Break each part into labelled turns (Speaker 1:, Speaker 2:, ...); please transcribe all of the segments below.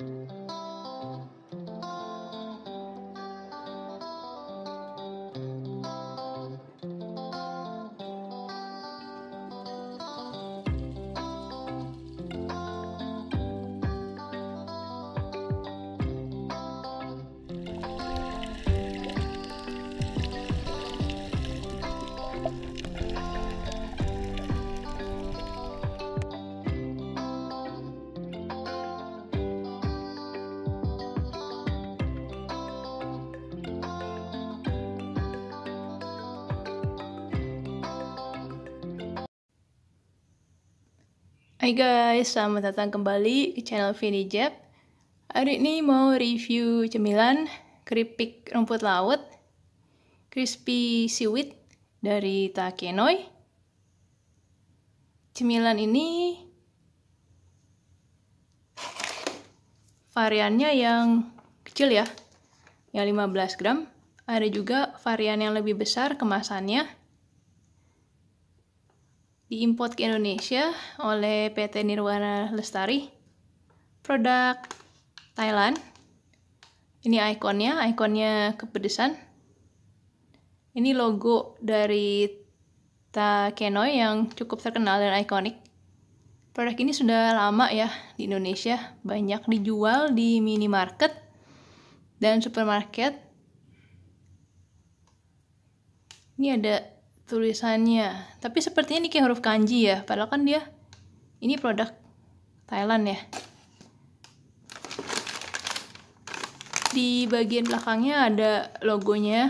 Speaker 1: Música Hai guys, selamat datang kembali ke channel Vini Jeb. Hari ini mau review cemilan keripik rumput laut crispy seaweed dari Takenoi. Cemilan ini variannya yang kecil ya, yang 15 gram. Ada juga varian yang lebih besar kemasannya, diimpor ke Indonesia oleh PT Nirwana Lestari. Produk Thailand. Ini ikonnya, ikonnya kepedesan. Ini logo dari Takenoi yang cukup terkenal dan ikonik. Produk ini sudah lama ya di Indonesia, banyak dijual di minimarket dan supermarket. Ini ada tulisannya. Tapi sepertinya ini kayak huruf kanji ya, padahal kan dia ini produk Thailand ya. Di bagian belakangnya ada logonya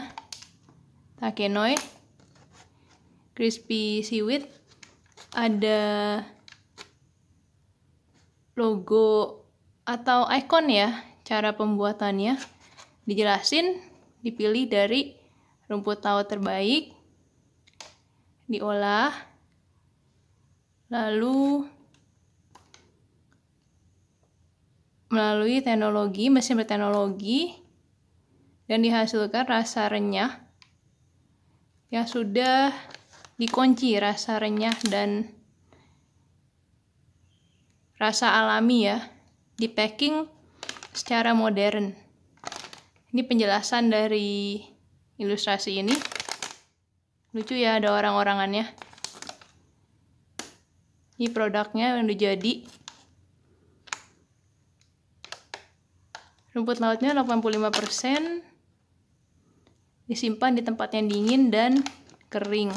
Speaker 1: Takenoi Crispy Seaweed ada logo atau icon ya cara pembuatannya dijelasin dipilih dari rumput laut terbaik diolah lalu melalui teknologi mesin berteknologi dan dihasilkan rasa renyah yang sudah dikunci rasa renyah dan rasa alami ya di packing secara modern ini penjelasan dari ilustrasi ini lucu ya ada orang-orangannya ini produknya yang udah jadi rumput lautnya 85% disimpan di tempat yang dingin dan kering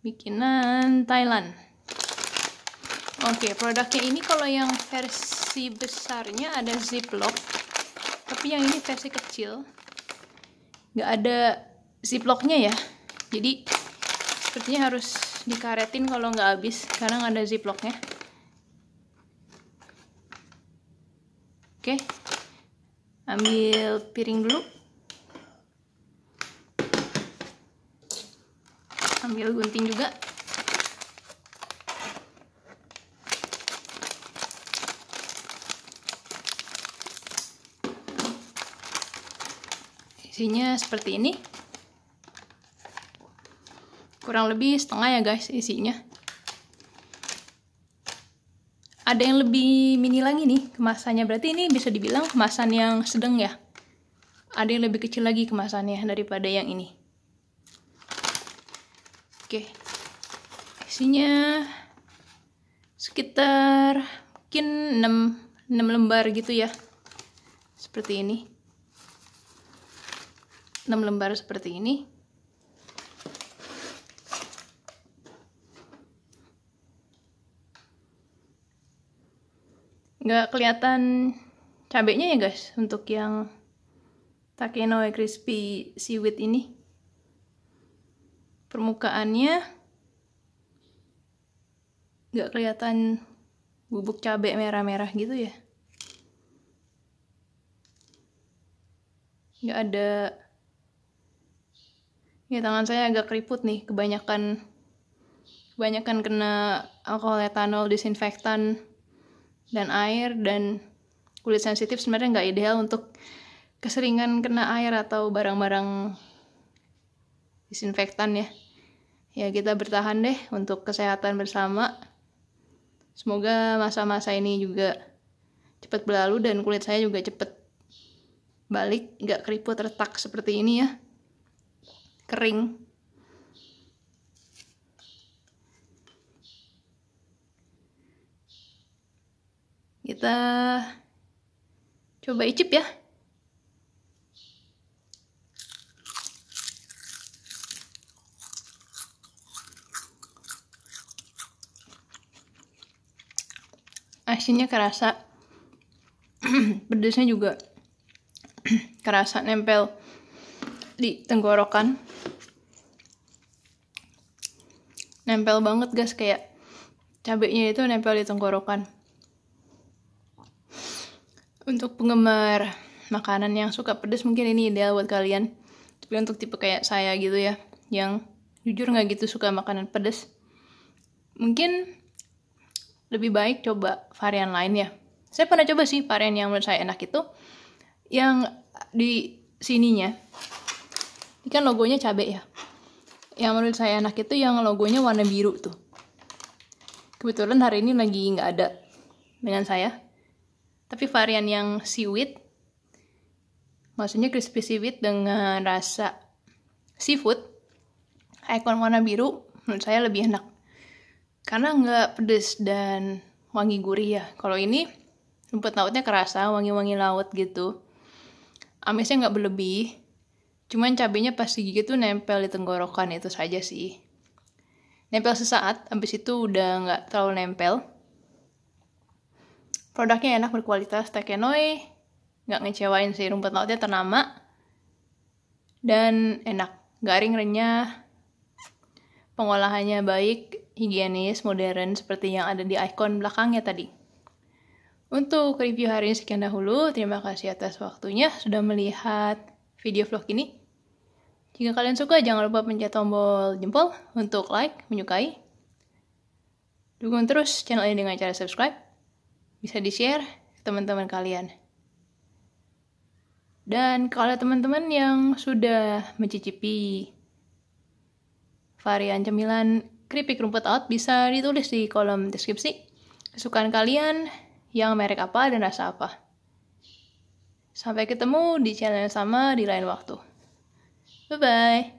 Speaker 1: bikinan Thailand oke produknya ini kalau yang versi besarnya ada ziplock tapi yang ini versi kecil nggak ada ziplocknya ya jadi sepertinya harus dikaretin kalau nggak habis karena nggak ada ziplocknya oke ambil piring dulu ambil gunting juga Isinya seperti ini. Kurang lebih setengah ya guys isinya. Ada yang lebih mini lagi nih kemasannya. Berarti ini bisa dibilang kemasan yang sedang ya. Ada yang lebih kecil lagi kemasannya daripada yang ini. Oke. Isinya sekitar mungkin 6, 6 lembar gitu ya. Seperti ini. 6 lembar seperti ini nggak kelihatan cabenya ya guys untuk yang Takenoe crispy seaweed ini permukaannya nggak kelihatan bubuk cabai merah-merah gitu ya nggak ada Ya tangan saya agak keriput nih, kebanyakan kebanyakan kena alkohol etanol, disinfektan, dan air, dan kulit sensitif sebenarnya nggak ideal untuk keseringan kena air atau barang-barang disinfektan ya. Ya kita bertahan deh untuk kesehatan bersama. Semoga masa-masa ini juga cepat berlalu dan kulit saya juga cepat balik, nggak keriput retak seperti ini ya kering kita coba icip ya asinnya kerasa pedesnya juga kerasa nempel di tenggorokan nempel banget guys kayak cabenya itu nempel di tenggorokan untuk penggemar makanan yang suka pedas mungkin ini ideal buat kalian tapi untuk tipe kayak saya gitu ya yang jujur nggak gitu suka makanan pedas mungkin lebih baik coba varian lain ya saya pernah coba sih varian yang menurut saya enak itu yang di sininya ini kan logonya cabai ya yang menurut saya enak itu yang logonya warna biru tuh kebetulan hari ini lagi nggak ada dengan saya tapi varian yang seaweed maksudnya crispy seaweed dengan rasa seafood icon warna biru menurut saya lebih enak karena nggak pedes dan wangi gurih ya kalau ini rumput lautnya kerasa wangi-wangi laut gitu amisnya nggak berlebih Cuman cabenya pas digigit tuh nempel di tenggorokan itu saja sih. Nempel sesaat, habis itu udah nggak terlalu nempel. Produknya enak berkualitas tekenoi, nggak ngecewain sih rumput lautnya ternama, dan enak, garing renyah, pengolahannya baik, higienis, modern, seperti yang ada di ikon belakangnya tadi. Untuk review hari ini sekian dahulu, terima kasih atas waktunya sudah melihat video vlog ini. Jika kalian suka, jangan lupa pencet tombol jempol untuk like, menyukai. Dukung terus channel ini dengan cara subscribe. Bisa di-share ke teman-teman kalian. Dan kalau teman-teman yang sudah mencicipi varian cemilan keripik rumput laut bisa ditulis di kolom deskripsi kesukaan kalian yang merek apa dan rasa apa. Sampai ketemu di channel yang sama di lain waktu. Bye bye.